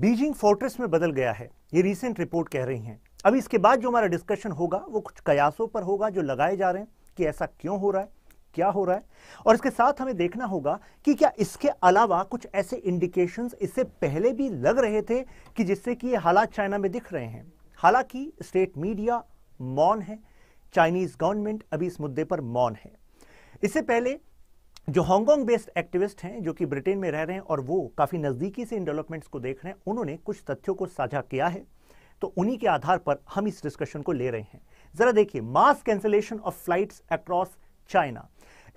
Beijing फोर्ट्रेस में बदल गया है ये रिसेंट रिपोर्ट कह रही हैं अब इसके बाद जो हमारा डिस्कशन होगा वो कुछ कयासों पर होगा जो लगाए जा रहे हैं कि ऐसा क्यों हो रहा है क्या हो रहा है और इसके साथ हमें देखना होगा कि क्या इसके अलावा कुछ ऐसे इंडिकेशंस इससे पहले भी लग रहे थे कि जिससे कि ये हालात चाइना में दिख रहे हैं हालांकि स्टेट मीडिया मौन है चाइनीज गवर्नमेंट अभी इस मुद्दे पर मौन है इससे पहले जो हांगकांग बेस्ड एक्टिविस्ट हैं जो कि ब्रिटेन में रह रहे हैं और वो काफ़ी नज़दीकी से इन डेवलपमेंट्स को देख रहे हैं उन्होंने कुछ तथ्यों को साझा किया है तो उन्हीं के आधार पर हम इस डिस्कशन को ले रहे हैं ज़रा देखिए mass cancellation of flights across China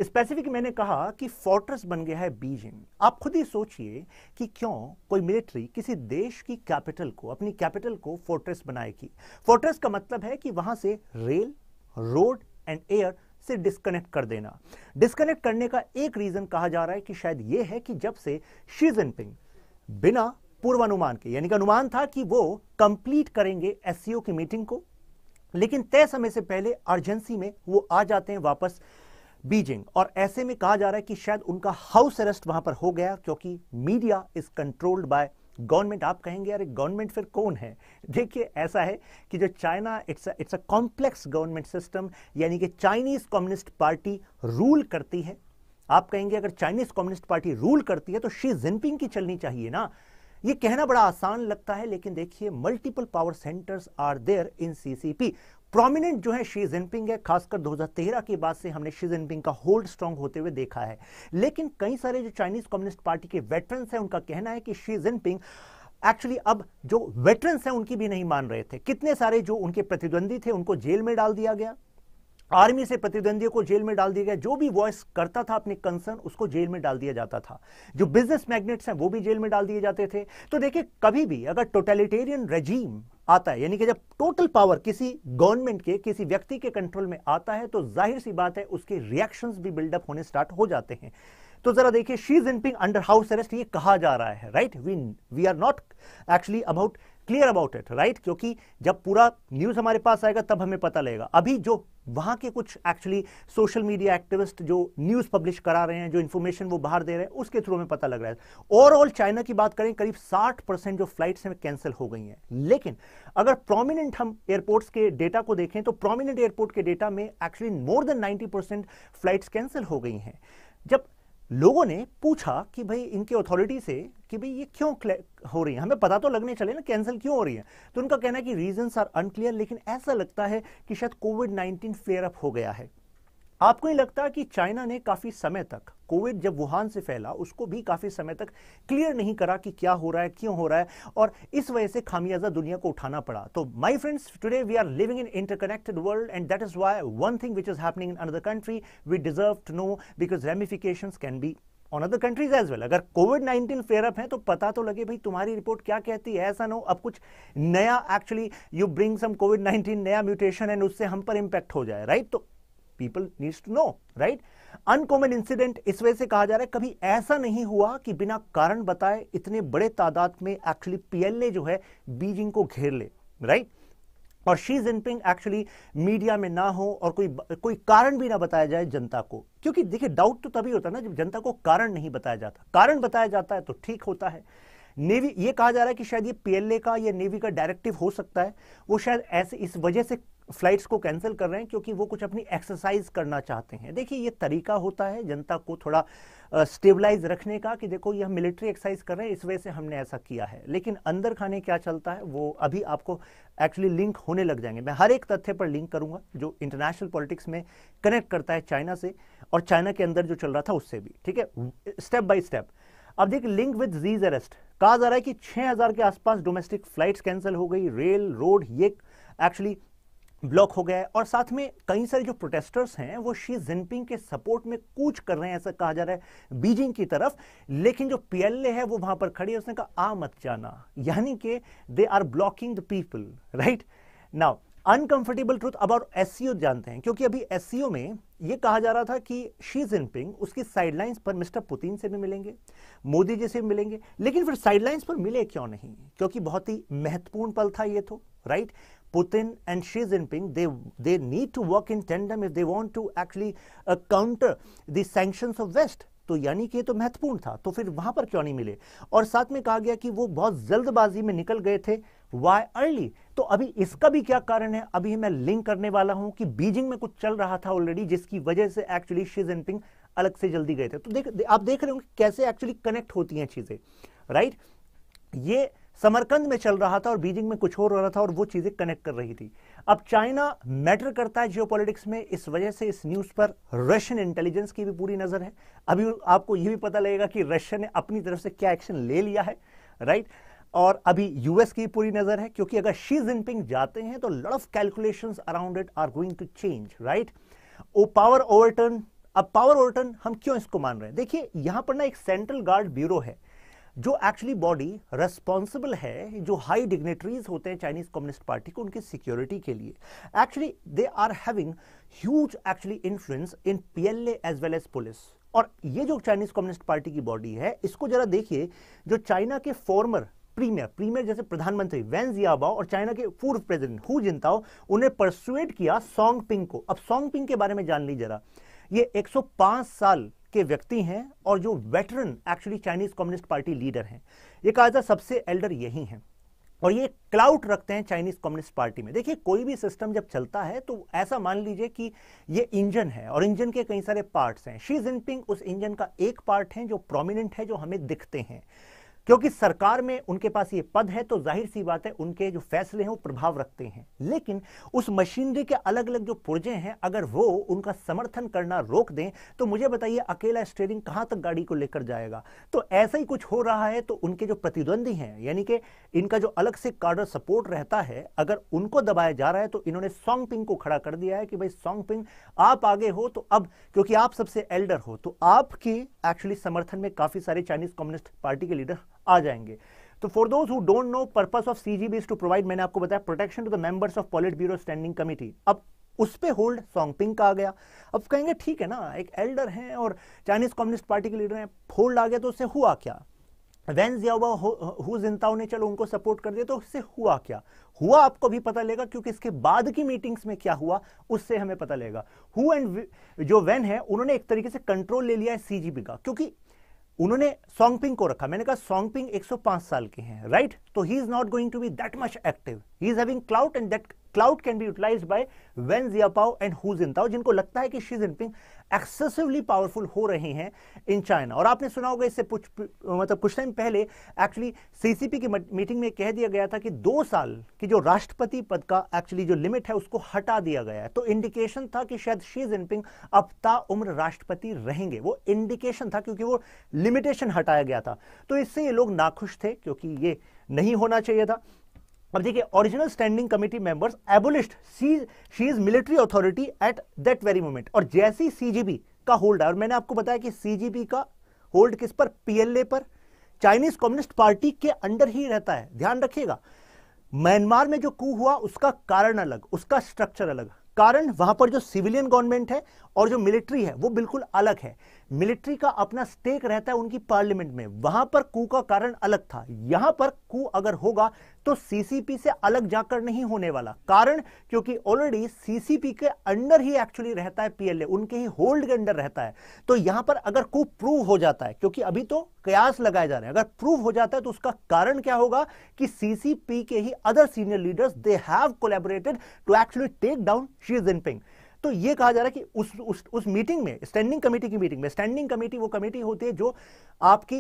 specific मैंने कहा कि फोर्ट्रेस बन गया है बीजिंग आप खुद ही सोचिए कि क्यों कोई मिलिट्री किसी देश की कैपिटल को अपनी कैपिटल को फोर्ट्रेस बनाएगी फोर्ट्रेस का मतलब है कि वहां से रेल रोड एंड एयर से डिस्कनेक्ट कर देना डिस्कनेक्ट करने का एक रीजन कहा जा रहा है कि शायद यह है कि जब से शी जिनपिंग बिना पूर्वानुमान के यानी कि अनुमान था कि वो कंप्लीट करेंगे एससीओ की मीटिंग को लेकिन तय समय से पहले अर्जेंसी में वो आ जाते हैं वापस बीजिंग और ऐसे में कहा जा रहा है कि शायद उनका हाउस अरेस्ट वहां पर हो गया क्योंकि media is controlled by government आप कहेंगे अरे गवर्नमेंट फिर कौन है देखिए ऐसा है कि जो China it's it's a complex government system यानी कि चाइनीज कम्युनिस्ट पार्टी रूल करती है आप कहेंगे अगर चाइनीज कम्युनिस्ट पार्टी रूल करती है तो शी जिनपिंग की चलनी चाहिए ना ये कहना बड़ा आसान लगता है लेकिन देखिए multiple power centres are there in CCP prominent जो है शी जिनपिंग है खासकर 2013 के बाद से हमने शी जिनपिंग का होल्ड स्ट्रांग होते हुए देखा है लेकिन कई सारे जो चाइनीज कम्युनिस्ट पार्टी के वेटरन्स हैं उनका कहना है कि शी जिनपिंग एक्चुअली अब जो वेटरन्स हैं उनकी भी नहीं मान रहे थे कितने सारे जो उनके प्रतिद्वंदी थे उनको जेल में डाल दिया गया आर्मी से प्रतिद्वंदियों को जेल में डाल दिया गया जो भी वॉइस करता था अपने कंसर्न उसको जेल में डाल दिया जाता था जो बिजनेस मैग्नेट्स हैं वो भी जेल में डाल दिए जाते थे तो देखिए कभी भी अगर टोटलिटेरियन रजीम आता है यानी कि जब टोटल पावर किसी गवर्नमेंट के किसी व्यक्ति के कंट्रोल में आता है तो जाहिर सी बात है उसके रिएक्शन भी बिल्डअप होने स्टार्ट हो जाते हैं तो जरा देखिए Xi Jinping under house arrest ये कहा जा रहा है right we we are not actually about clear about it right क्योंकि जब पूरा न्यूज हमारे पास आएगा तब हमें पता लगेगा अभी जो वहां के कुछ एक्चुअली सोशल मीडिया एक्टिविस्ट जो न्यूज पब्लिश करा रहे हैं जो इन्फॉर्मेशन वो बाहर दे रहे हैं उसके थ्रू हमें पता लग रहा है ओवरऑल चाइना की बात करें करीब 60 परसेंट जो फ्लाइट हैं कैंसिल हो गई हैं लेकिन अगर प्रोमिनेंट हम एयरपोर्ट्स के डेटा को देखें तो प्रोमिनेंट एयरपोर्ट के डेटा में actually more than ninety percent flights cancel हो गई हैं जब लोगों ने पूछा कि भाई इनके अथॉरिटी से कि भाई ये क्यों हो रही है हमें पता तो लगने चले ना कैंसिल क्यों हो रही है तो उनका कहना है कि रीजंस आर अनक्लियर लेकिन ऐसा लगता है कि शायद कोविड नाइनटीन फ्लेयर अप हो गया है आपको नहीं लगता कि चाइना ने काफी समय तक कोविड जब वुहान से फैला उसको भी काफी समय तक क्लियर नहीं करा कि क्या हो रहा है क्यों हो रहा है और इस वजह से खामियाजा दुनिया को उठाना पड़ा तो my friends today we are living in interconnected world and that is why one thing which is happening in another country we deserve to know because ramification can be on other countries as well अगर COVID nineteen flare up है तो पता तो लगे भाई तुम्हारी report क्या कहती है ऐसा ना अब कुछ नया actually you bring some COVID nineteen नया म्यूटेशन एंड उससे हम पर इंपैक्ट हो जाए राइट right? तो people needs to know right uncommon incident इस वजह से कहा जा रहा है कभी ऐसा नहीं हुआ कि बिना कारण बताए इतने बड़े तादाद में एक्चुअली पीएलए जो है बीजिंग को घेर ले राइट right? और शी जिनपिंग एक्चुअली मीडिया में ना हो और कोई कोई कारण भी ना बताया जाए जनता को क्योंकि देखिए डाउट तो तभी होता है ना जब जनता को कारण नहीं बताया जाता कारण बताया जाता है तो ठीक होता है नेवी ये कहा जा रहा है कि शायद ये पीएलए का या नेवी का डायरेक्टिव हो सकता है वो शायद ऐसे इस वजह से फ्लाइट्स को कैंसिल कर रहे हैं क्योंकि वो कुछ अपनी एक्सरसाइज करना चाहते हैं देखिए ये तरीका होता है जनता को थोड़ा स्टेबलाइज रखने का कि देखो ये हम मिलिट्री एक्सरसाइज कर रहे हैं इस वजह से हमने ऐसा किया है लेकिन अंदर खाने क्या चलता है वो अभी आपको एक्चुअली लिंक होने लग जाएंगे मैं हर एक तथ्य पर लिंक करूंगा जो इंटरनेशनल पॉलिटिक्स में कनेक्ट करता है चाइना से और चाइना के अंदर जो चल रहा था उससे भी ठीक है स्टेप बाई स्टेप अब देखिए लिंक विद जीज अरेस्ट कहा जा रहा है कि 6000 के आसपास डोमेस्टिक फ्लाइट्स कैंसिल हो गई रेल रोड ये एक्चुअली ब्लॉक हो गया है और साथ में कई सारे जो प्रोटेस्टर्स हैं वो शी जिनपिंग के सपोर्ट में कूच कर रहे हैं ऐसा कहा जा रहा है बीजिंग की तरफ लेकिन जो पीएलए है वो वहां पर खड़ी है उसने कहा आ मत जाना यानी कि they are blocking the people right now uncomfortable truth about us जानते हैं क्योंकि अभी एस में यह कहा जा रहा था कि शी जिनपिंग उसकी साइडलाइंस पर मिस्टर पुतिन से भी मिलेंगे मोदी जी से भी मिलेंगे लेकिन फिर साइडलाइंस पर मिले क्यों नहीं क्योंकि बहुत ही महत्वपूर्ण पल था ये तो right Putin and Xi Jinping they they need to work in tandem if they want to actually counter counter the sanctions तो यानी कि ये तो महत्वपूर्ण था तो फिर वहां पर क्यों नहीं मिले और साथ में कहा गया कि वो बहुत जल्दबाजी में निकल गए थे वाई अर्ली तो अभी इसका भी क्या कारण है अभी मैं लिंक करने वाला हूं कि बीजिंग में कुछ चल रहा था ऑलरेडी जिसकी वजह से एक्चुअली शी जिनपिंग अलग से जल्दी गए थे तो देख आप देख रहे होंगे कैसे एक्चुअली कनेक्ट होती हैं चीजें राइट ये समरकंद में चल रहा था और बीजिंग में कुछ और हो रहा था और वो चीजें कनेक्ट कर रही थी अब चाइना मैटर करता है जियोपॉलिटिक्स में इस वजह से इस न्यूज पर रशियन इंटेलिजेंस की भी पूरी नजर है अभी आपको यह भी पता लगेगा कि रशिया ने अपनी तरफ से क्या एक्शन ले लिया है राइट right? और अभी यूएस की पूरी नजर है क्योंकि अगर शी जिनपिंग जाते हैं तो lot of calculation around it are going to change right oh power overturn अब पावर ओवरटर्न हम क्यों इसको मान रहे हैं देखिए यहां पर ना एक सेंट्रल गार्ड ब्यूरो है जो एक्चुअली बॉडी रेस्पॉन्सिबल है जो हाई डिग्नेटरीज होते हैं चाइनीज कम्युनिस्ट पार्टी को उनकी सिक्योरिटी के लिए actually they are having huge actually influence in PLA as well as police और ये जो चाइनीज कम्युनिस्ट पार्टी की बॉडी है इसको जरा देखिए जो चाइना के फॉर्मर प्रीमियर प्रीमियर जैसे प्रधानमंत्री वैन जियाबाओ और चाइना के पूर्व प्रेसिडेंट हु जिनताओ उन्हें परसुएट किया सॉन्ग पिंग को अब सॉन्ग पिंग के बारे में जान ली जरा ये 105 साल के व्यक्ति हैं और जो veteran actually Chinese communist party leader हैं ये कहा सबसे एल्डर यही हैं और ये क्लाउट रखते हैं चाइनीज कम्युनिस्ट पार्टी में देखिए कोई भी सिस्टम जब चलता है तो ऐसा मान लीजिए कि ये इंजन है और इंजन के कई सारे पार्ट्स हैं शी जिनपिंग उस इंजन का एक पार्ट है जो प्रोमिनेंट है जो हमें दिखते हैं क्योंकि सरकार में उनके पास ये पद है तो जाहिर सी बात है उनके जो फैसले हैं वो प्रभाव रखते हैं लेकिन उस मशीनरी के अलग अलग जो पुर्जे हैं अगर वो उनका समर्थन करना रोक दें तो मुझे बताइए अकेला स्टेयरिंग कहां तक गाड़ी को लेकर जाएगा तो ऐसा ही कुछ हो रहा है तो उनके जो प्रतिद्वंदी हैं यानी कि इनका जो अलग से कार्डर सपोर्ट रहता है अगर उनको दबाया जा रहा है तो इन्होंने सॉन्ग को खड़ा कर दिया है कि भाई सॉन्ग आप आगे हो तो अब क्योंकि आप सबसे एल्डर हो तो आपकी एक्चुअली समर्थन में काफ़ी सारे चाइनीज कम्युनिस्ट पार्टी के लीडर आ जाएंगे तो for those who don't know purpose of CGB is to provide मैंने आपको बताया protection to the members of politburo standing committee अब उस पे होल्ड सॉन्गपिंग का आ गया अब कहेंगे ठीक है ना एक एल्डर हैं और चाइनीज कम्युनिस्ट पार्टी के लीडर हैं होल्ड आ गया तो उससे हुआ क्या वैन जियाबा हु जिनताओ ने चलो उनको सपोर्ट कर दिया तो उससे हुआ क्या हुआ आपको भी पता लेगा क्योंकि इसके बाद की मीटिंग्स में क्या हुआ उससे हमें पता लेगा हु एंड जो वैन है उन्होंने एक तरीके से कंट्रोल ले लिया है सीजीबी का क्योंकि उन्होंने सॉन्गपिंग को रखा मैंने कहा सॉन्गपिंग 105 साल के हैं राइट तो he is not going to be that much active he is having clout and that clout can be utilise by Wen Jiabao and Hu Jintao जिनको लगता है कि शी जिनपिंग एक्सेसिवली पावरफुल हो रहे हैं इन चाइना और आपने सुना होगा इससे कुछ मतलब कुछ टाइम पहले एक्चुअली सीसीपी की मीटिंग में कह दिया गया था कि दो साल की जो राष्ट्रपति पद का एक्चुअली जो लिमिट है उसको हटा दिया गया है तो इंडिकेशन था कि शायद शी जिनपिंग अब ता उम्र राष्ट्रपति रहेंगे वो इंडिकेशन था क्योंकि वो लिमिटेशन हटाया गया था तो इससे ये लोग नाखुश थे क्योंकि ये नहीं होना चाहिए था अब देखिए original standing committee members abolished Xi Xi is military authority at that very moment और जैसी सीजीबी का होल्ड है और मैंने आपको बताया कि सीजीबी का होल्ड किस पर पीएलए पर चाइनीज कम्युनिस्ट पार्टी के अंडर ही रहता है ध्यान रखिएगा म्यांमार में जो कू हुआ उसका कारण अलग उसका स्ट्रक्चर अलग कारण वहां पर जो सिविलियन गवर्नमेंट है और जो मिलिट्री है वो बिल्कुल अलग है मिलिट्री का अपना स्टेक रहता है उनकी पार्लियामेंट में वहां पर कू का कारण अलग था यहां पर कू अगर होगा तो सीसीपी से अलग जाकर नहीं होने वाला कारण क्योंकि ऑलरेडी सीसीपी के अंडर ही एक्चुअली रहता है पीएलए उनके ही होल्ड के अंडर रहता है तो यहां पर अगर कू प्रूव हो जाता है क्योंकि अभी तो कयास लगाए जा रहे हैं अगर प्रूव हो जाता है तो उसका कारण क्या होगा कि सीसीपी के ही other senior leaders they have collaborated to actually take down Xi Jinping तो ये कहा जा रहा है कि उस उस उस मीटिंग में स्टैंडिंग कमेटी की मीटिंग में स्टैंडिंग कमेटी वो कमेटी होती है जो आपकी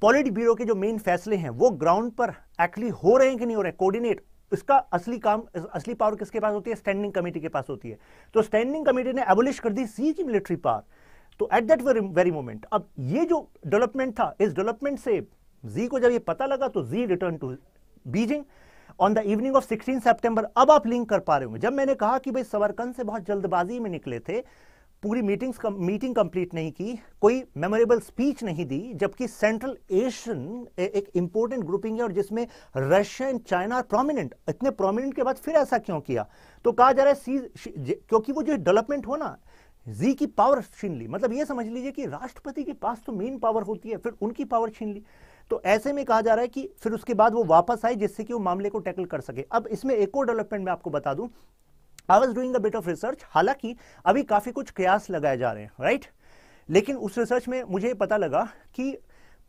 पॉलिट ब्यूरो के जो मेन फैसले हैं वो ग्राउंड पर एक्चुअली हो रहे हैं कि नहीं हो रहे कोऑर्डिनेट इसका असली काम असली पावर किसके पास होती है स्टैंडिंग कमेटी के पास होती है तो स्टैंडिंग कमेटी ने एबोलिश कर दी सी की मिलिट्री पावर तो एट दैट वेरी मोमेंट अब ये जो डेवलपमेंट था इस डेवलपमेंट से जी को जब ये पता लगा तो Xi return to Beijing on the evening of 16 सितंबर अब आप लिंक कर पा रहे होंगे जब मैंने कहा कि भाई सवरकंद से बहुत जल्दबाजी में निकले थे पूरी मीटिंग्स कम, मीटिंग कंप्लीट नहीं की कोई मेमोरेबल स्पीच नहीं दी जबकि सेंट्रल एशियन एक इंपॉर्टेंट ग्रुपिंग है और जिसमें रशिया एंड चाइना प्रोमिनेंट इतने प्रोमिनेंट के बाद फिर ऐसा क्यों किया तो कहा जा रहा है सी क्योंकि वो जो डेवलपमेंट हो ना जी की पावर छीन ली मतलब ये समझ लीजिए कि राष्ट्रपति के पास तो मेन पावर होती है फिर उनकी पावर छीन ली तो ऐसे में कहा जा रहा है कि फिर उसके बाद वो वापस आई जिससे कि वो मामले को टैकल कर सके अब इसमें एक और डेवलपमेंट मैं आपको बता दूं I was doing bit of research हालांकि अभी काफ़ी कुछ कयास लगाए जा रहे हैं राइट लेकिन उस रिसर्च में मुझे पता लगा कि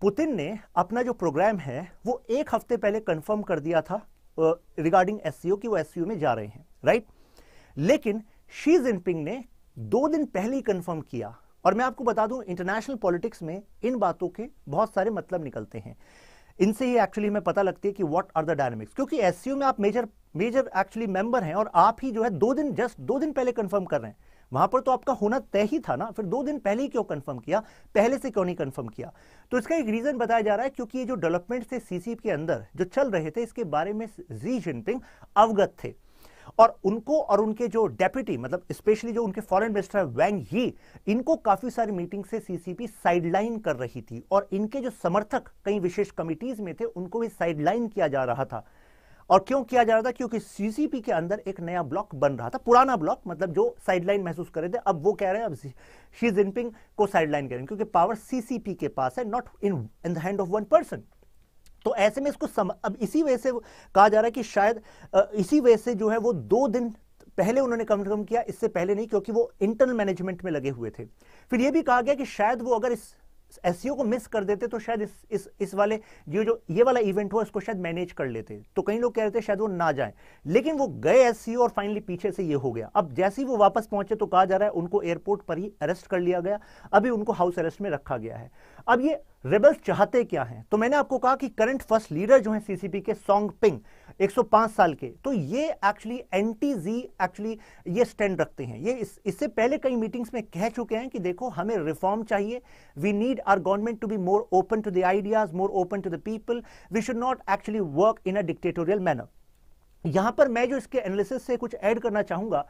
पुतिन ने अपना जो प्रोग्राम है वो एक हफ्ते पहले कंफर्म कर दिया था रिगार्डिंग uh, एस कि वो एस में जा रहे हैं राइट right? लेकिन शी जिनपिंग ने दो दिन पहले ही कंफर्म किया और मैं आपको बता दूं इंटरनेशनल पॉलिटिक्स में इन बातों के बहुत सारे मतलब निकलते हैं इनसे ही एक्चुअली हमें पता लगती है कि व्हाट आर द डायनेमिक्स क्योंकि एस में आप मेजर मेजर एक्चुअली मेंबर हैं और आप ही जो है दो दिन जस्ट दो दिन पहले कंफर्म कर रहे हैं वहां पर तो आपका होना तय ही था ना फिर दो दिन पहले ही क्यों कंफर्म किया पहले से क्यों नहीं कंफर्म किया तो इसका एक रीजन बताया जा रहा है क्योंकि ये जो डेवलपमेंट थे सीसीप के अंदर जो चल रहे थे इसके बारे में जी जिनपिंग अवगत थे और उनको और उनके जो डेप्यूटी मतलब स्पेशली जो उनके फॉरेन मिनिस्टर है वैंग ही इनको काफी सारी मीटिंग से सीसीपी साइडलाइन कर रही थी और इनके जो समर्थक कई विशेष कमिटीज में थे उनको भी साइडलाइन किया जा रहा था और क्यों किया जा रहा था क्योंकि सीसीपी के अंदर एक नया ब्लॉक बन रहा था पुराना ब्लॉक मतलब जो साइडलाइन महसूस कर रहे थे अब वो कह रहे हैं अब शी जिनपिंग को साइडलाइन रहे हैं क्योंकि पावर सीसीपी के पास है not in in the hand of one person तो ऐसे में इसको सम अब इसी वजह से कहा जा रहा है कि शायद इसी वजह से जो है वो दो दिन पहले उन्होंने कम से कम किया इससे पहले नहीं क्योंकि वो इंटरनल मैनेजमेंट में लगे हुए थे फिर ये भी कहा गया कि शायद वो अगर इस एस e को मिस कर देते तो शायद इस इस इस वाले जो जो ये वाला इवेंट हुआ इसको शायद मैनेज कर लेते तो कई लोग कह रहे थे शायद वो ना जाए लेकिन वो गए एससीओ e और फाइनली पीछे से ये हो गया अब जैसे ही वो वापस पहुंचे तो कहा जा रहा है उनको एयरपोर्ट पर ही अरेस्ट कर लिया गया अभी उनको हाउस अरेस्ट में रखा गया है अब ये रेबल्स चाहते क्या हैं तो मैंने आपको कहा कि करंट फर्स्ट लीडर जो हैं सीसीपी के सॉन्ग पिंग 105 साल के तो ये एक्चुअली एंटी जी एक्चुअली ये स्टैंड रखते हैं ये इस, इससे पहले कई मीटिंग्स में कह चुके हैं कि देखो हमें रिफॉर्म चाहिए we need our government to be more open to the ideas more open to the people we should not actually work in a dictatorial manner यहां पर मैं जो इसके एनालिसिस से कुछ ऐड करना चाहूंगा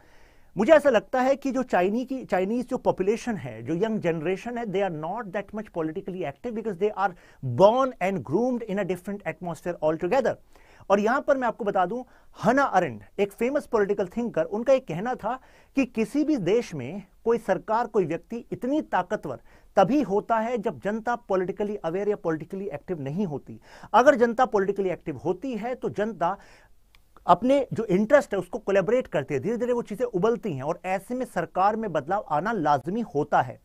मुझे ऐसा लगता है कि जो चाइनी की चाइनीज जो पॉपुलेशन है जो यंग जनरेशन है they are not that much politically active because they are born and groomed in a different atmosphere altogether और यहां पर मैं आपको बता दूं हना अरेंड एक फेमस पॉलिटिकल थिंकर उनका एक कहना था कि किसी भी देश में कोई सरकार कोई व्यक्ति इतनी ताकतवर तभी होता है जब जनता पॉलिटिकली अवेयर या पॉलिटिकली एक्टिव नहीं होती अगर जनता पॉलिटिकली एक्टिव होती है तो जनता अपने जो इंटरेस्ट है उसको कोलेबरेट करते हैं धीरे धीरे वो चीज़ें उबलती हैं और ऐसे में सरकार में बदलाव आना लाजमी होता है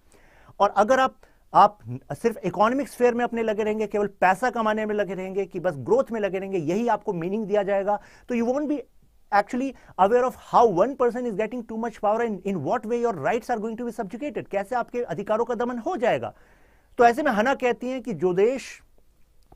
और अगर आप आप सिर्फ इकोनॉमिक्स फेयर में अपने लगे रहेंगे केवल पैसा कमाने में लगे रहेंगे कि बस ग्रोथ में लगे रहेंगे यही आपको मीनिंग दिया जाएगा तो you would be actually aware of how one person is getting too much power in in what way your right are going to be subjugated कैसे आपके अधिकारों का दमन हो जाएगा तो ऐसे में हना कहती है कि जो देश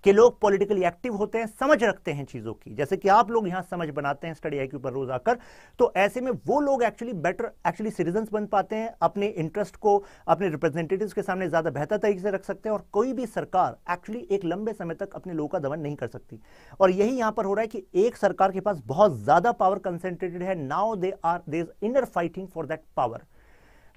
कि लोग पॉलिटिकली एक्टिव होते हैं समझ रखते हैं चीज़ों की जैसे कि आप लोग यहाँ समझ बनाते हैं स्टडी आई पर रोज आकर तो ऐसे में वो लोग एक्चुअली बेटर एक्चुअली सिटीजन बन पाते हैं अपने इंटरेस्ट को अपने रिप्रेजेंटेटिव के सामने ज़्यादा बेहतर तरीके से रख सकते हैं और कोई भी सरकार एक्चुअली एक लंबे समय तक अपने लोगों का दमन नहीं कर सकती और यही यहां पर हो रहा है कि एक सरकार के पास बहुत ज़्यादा पावर कंसेंट्रेटेड है now they are they inner fighting for that power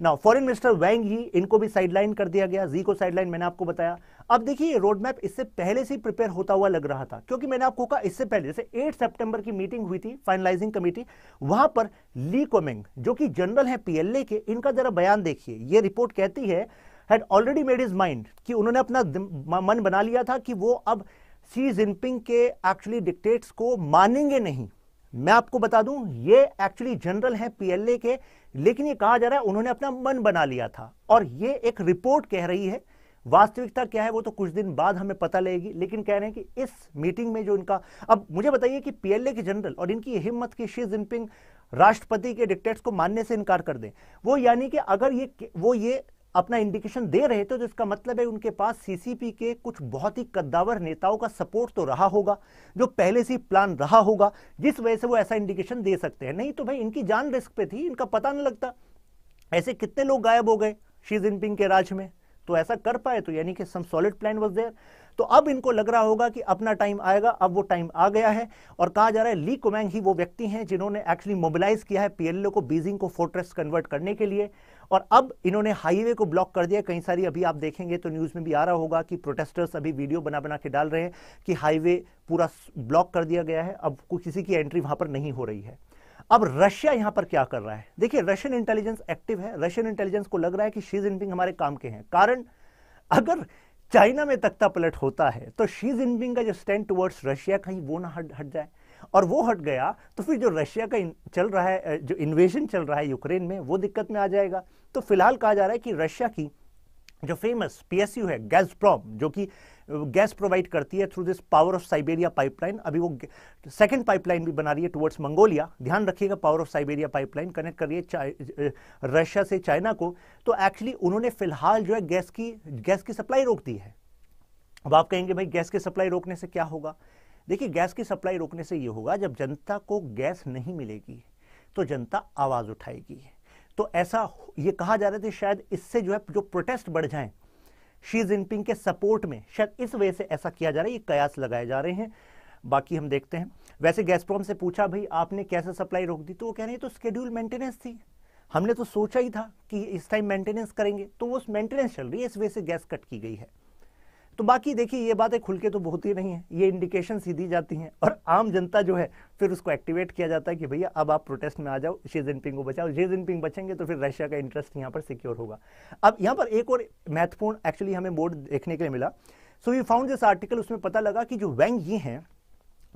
now foreign minister Wang ही इनको भी साइडलाइन कर दिया गया जी को साइडलाइन मैंने आपको बताया अब देखिए ये रोड मैप इससे पहले से प्रिपेयर होता हुआ लग रहा था क्योंकि मैंने आपको कहा इससे पहले जैसे 8 सितंबर की मीटिंग हुई थी फाइनलाइजिंग कमेटी वहां पर ली कोमिंग जो कि जनरल है पीएलए के इनका जरा बयान देखिए ये रिपोर्ट कहती है had already made his mind कि उन्होंने अपना मन बना लिया था कि वो अब सी जिनपिंग के एक्चुअली डिक्टेट्स को मानेंगे नहीं मैं आपको बता दूं ये एक्चुअली जनरल है पीएलए के लेकिन ये कहा जा रहा है उन्होंने अपना मन बना लिया था और ये एक रिपोर्ट कह रही है वास्तविकता क्या है वो तो कुछ दिन बाद हमें पता लगेगी लेकिन कह रहे हैं कि इस मीटिंग में जो इनका अब मुझे बताइए कि पीएलए के जनरल और इनकी हिम्मत की शी जिनपिंग राष्ट्रपति के डिक्टेट्स को मानने से इनकार कर दें वो यानी कि अगर ये वो ये अपना इंडिकेशन दे रहे थे तो इसका मतलब है उनके पास सीसीपी के कुछ बहुत ही कद्दावर नेताओं का सपोर्ट तो रहा होगा जो पहले से प्लान रहा होगा जिस वजह से वो ऐसा इंडिकेशन दे सकते हैं नहीं तो भाई इनकी जान रिस्क पे थी इनका पता नहीं लगता ऐसे कितने लोग गायब हो गए शी जिनपिंग के राज में तो ऐसा कर पाए तो यानी कि some solid plan was there तो अब इनको लग रहा होगा कि अपना टाइम आएगा अब वो टाइम आ गया है और कहा जा रहा है ली कोमैंग ही वो व्यक्ति हैं जिन्होंने एक्चुअली मोबिलाइज किया है पीएलओ को बीजिंग को फोर्ट्रेस कन्वर्ट करने के लिए और अब इन्होंने हाईवे को ब्लॉक कर दिया कई सारी अभी आप देखेंगे तो न्यूज़ में भी आ रहा होगा कि प्रोटेस्टर्स अभी वीडियो बना बना के डाल रहे हैं कि हाईवे पूरा ब्लॉक कर दिया गया है अब किसी की एंट्री वहां पर नहीं हो रही है अब रशिया यहां पर क्या कर रहा है देखिए रशियन इंटेलिजेंस एक्टिव है रशियन इंटेलिजेंस को लग रहा है कि शी जिनपिंग हमारे काम के हैं कारण अगर चाइना में तख्ता पलट होता है तो शी जिनपिंग का जो स्टैंड टुवर्ड्स रशिया कहीं वो ना हट हट जाए और वो हट गया तो फिर जो रशिया का चल रहा है जो इन्वेशन चल रहा है यूक्रेन में वो दिक्कत में आ जाएगा तो फिलहाल कहा जा रहा है कि रशिया की जो फेमस पीएसयू है गैस गैसप्रॉम जो कि गैस प्रोवाइड करती है through this power of Siberia pipeline अभी वो सेकंड पाइपलाइन भी बना रही है टुवर्ड्स मंगोलिया ध्यान रखिएगा power of Siberia pipeline connect कर रही है रशिया से चाइना को तो एक्चुअली उन्होंने फिलहाल जो है गैस की गैस की सप्लाई रोक दी है अब आप कहेंगे भाई गैस की सप्लाई रोकने से क्या होगा देखिए गैस की सप्लाई रोकने से ये होगा जब जनता को गैस नहीं मिलेगी तो जनता आवाज़ उठाएगी तो ऐसा ये कहा जा रहा था शायद इससे जो है जो प्रोटेस्ट बढ़ जाए शी जिनपिंग के सपोर्ट में शायद इस वजह से ऐसा किया जा रहा है ये कयास लगाए जा रहे हैं बाकी हम देखते हैं वैसे गैसप्रॉम से पूछा भाई आपने कैसे सप्लाई रोक दी तो वो कह रहे हैं तो स्केड्यूल मेंटेनेंस थी हमने तो सोचा ही था कि इस टाइम मेंटेनेंस करेंगे तो वो मेंटेनेंस चल रही है इस वजह से गैस कट की गई है तो बाकी देखिए ये बातें खुल के तो बहुत ही नहीं है ये इंडिकेशन ही दी जाती हैं और आम जनता जो है फिर उसको एक्टिवेट किया जाता है कि भैया अब आप प्रोटेस्ट में आ जाओ शी जिनपिंग को बचाओ शी जिनपिंग बचेंगे तो फिर रशिया का इंटरेस्ट यहाँ पर सिक्योर होगा अब यहाँ पर एक और महत्वपूर्ण एक्चुअली हमें बोर्ड देखने के लिए मिला so we found this article उसमें पता लगा कि जो वैंग ये हैं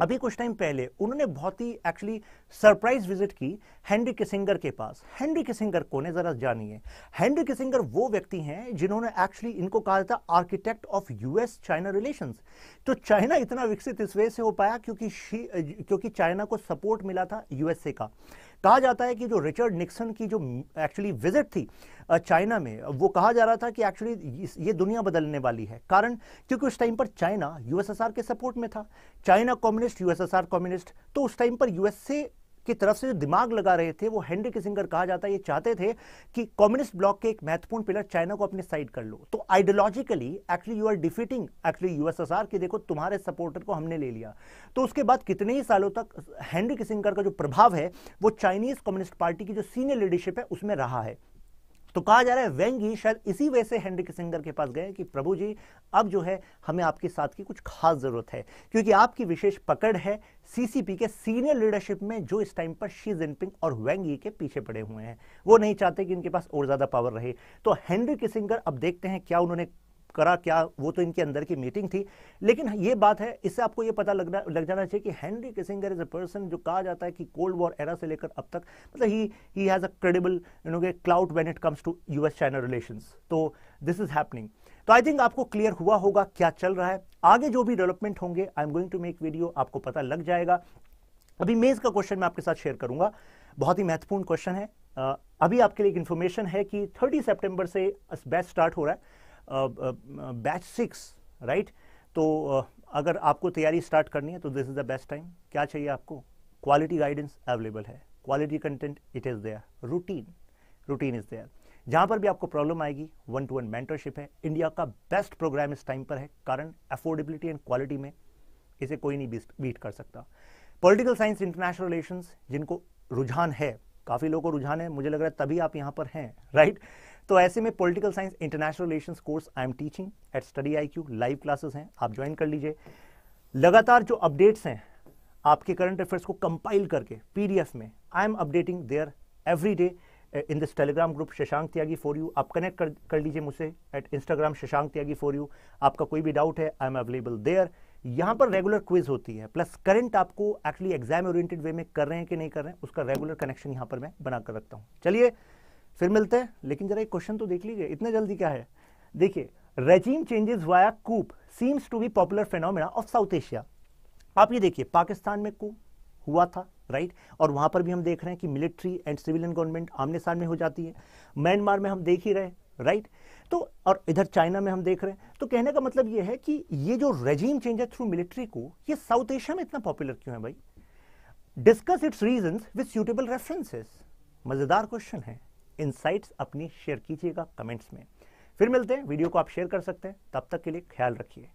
अभी कुछ टाइम पहले उन्होंने बहुत ही एक्चुअली सरप्राइज विजिट की हेनरी किसिंगर के पास हेनरी किसिंगर को ने जरा जानिए हेनरी किसिंगर वो व्यक्ति हैं जिन्होंने एक्चुअली इनको कहा था architect of US China relations तो चाइना इतना विकसित इस वे से हो पाया क्योंकि क्योंकि चाइना को सपोर्ट मिला था यूएसए का कहा जाता है कि जो रिचर्ड निक्सन की जो एक्चुअली विजिट थी चाइना में वो कहा जा रहा था कि एक्चुअली ये दुनिया बदलने वाली है कारण क्योंकि उस टाइम पर चाइना यूएसएसआर के सपोर्ट में था China communist communist USSR communist तो उस टाइम पर यूएसए की तरफ से जो दिमाग लगा रहे थे वो हेनरी किसिंगर कहा जाता है ये चाहते थे कि कम्युनिस्ट ब्लॉक के एक महत्वपूर्ण पिलर चाइना को अपने साइड कर लो तो ideologically actually you are defeating actually USSR की देखो तुम्हारे सपोर्टर को हमने ले लिया तो उसके बाद कितने ही सालों तक हेनरी किसिंगर का जो प्रभाव है वो चाइनीज कम्युनिस्ट पार्टी की जो सीनियर लीडरशिप है उसमें रहा है तो कहा जा रहा है वेंग ही शायद इसी वजह से हेनरी किसिंगर के पास गए कि प्रभु जी अब जो है हमें आपके साथ की कुछ खास जरूरत है क्योंकि आपकी विशेष पकड़ है सीसीपी के सीनियर लीडरशिप में जो इस टाइम पर शी जिनपिंग और वेंग ही के पीछे पड़े हुए हैं वो नहीं चाहते कि इनके पास और ज्यादा पावर रहे तो हेनरी किसिंगर अब देखते हैं क्या उन्होंने करा क्या वो तो इनके अंदर की मीटिंग थी लेकिन ये बात है इससे आपको ये पता लगना लग जाना चाहिए कि Henry Kissinger is a person जो कहा जाता है कि कोल्ड वॉर एरा से लेकर अब तक मतलब he he has a credible you know clout when it comes to US China relation तो दिस इज हैपनिंग तो आई थिंक आपको क्लियर हुआ होगा क्या चल रहा है आगे जो भी डेवलपमेंट होंगे I am going to make video आपको पता लग जाएगा अभी मेज़ का क्वेश्चन मैं आपके साथ शेयर करूंगा बहुत ही महत्वपूर्ण क्वेश्चन है अभी आपके लिए एक इन्फॉर्मेशन है कि 30 सितंबर से बेस्ट स्टार्ट हो रहा है बैच सिक्स राइट तो अगर आपको तैयारी स्टार्ट करनी है तो this is the best time क्या चाहिए आपको क्वालिटी गाइडेंस अवेलेबल है quality content it is there routine routine is there जहां पर भी आपको प्रॉब्लम आएगी वन टू वन मेंटरशिप है इंडिया का बेस्ट प्रोग्राम इस टाइम पर है कारण अफोर्डेबिलिटी एंड क्वालिटी में इसे कोई नहीं बीट कर सकता पॉलिटिकल साइंस इंटरनेशनल रिलेशंस जिनको रुझान है काफ़ी लोगों को रुझान है मुझे लग रहा है तभी आप यहां पर हैं राइट तो ऐसे में political science international relation course I am teaching at study I Q live classes हैं आप ज्वाइन कर लीजिए लगातार जो अपडेट्स हैं आपके करंट अफेयर्स को कंपाइल करके पीडीएफ में I am updating there every day in this Telegram group Shashank Tyagi for you आप कनेक्ट कर, कर लीजिए मुझसे at Instagram Shashank Tyagi for you आपका कोई भी डाउट है आई एम अवेलेबल देयर यहां पर रेगुलर क्विज होती है प्लस करंट आपको एक्चुअली एग्जाम ओरिएंटेड वे में कर रहे हैं कि नहीं कर रहे हैं उसका रेगुलर कनेक्शन यहां पर मैं बनाकर रखता हूं चलिए फिर मिलते हैं लेकिन जरा एक क्वेश्चन तो देख लीजिए इतने जल्दी क्या है देखिए regime changes via coup seems to be popular phenomena of South Asia आप ये देखिए पाकिस्तान में कूप हुआ था राइट और वहां पर भी हम देख रहे हैं कि मिलिट्री एंड सिविलियन गवर्नमेंट आमने सामने हो जाती है म्यांमार में हम देख ही रहे राइट तो और इधर चाइना में हम देख रहे हैं तो कहने का मतलब यह है कि ये जो रेजीम चेंज है थ्रू मिलिट्री को ये साउथ एशिया में इतना पॉपुलर क्यों है भाई discuss its reason with suitable references मजेदार क्वेश्चन है इंसाइट्स अपनी शेयर कीजिएगा कमेंट्स में फिर मिलते हैं वीडियो को आप शेयर कर सकते हैं तब तक के लिए ख्याल रखिए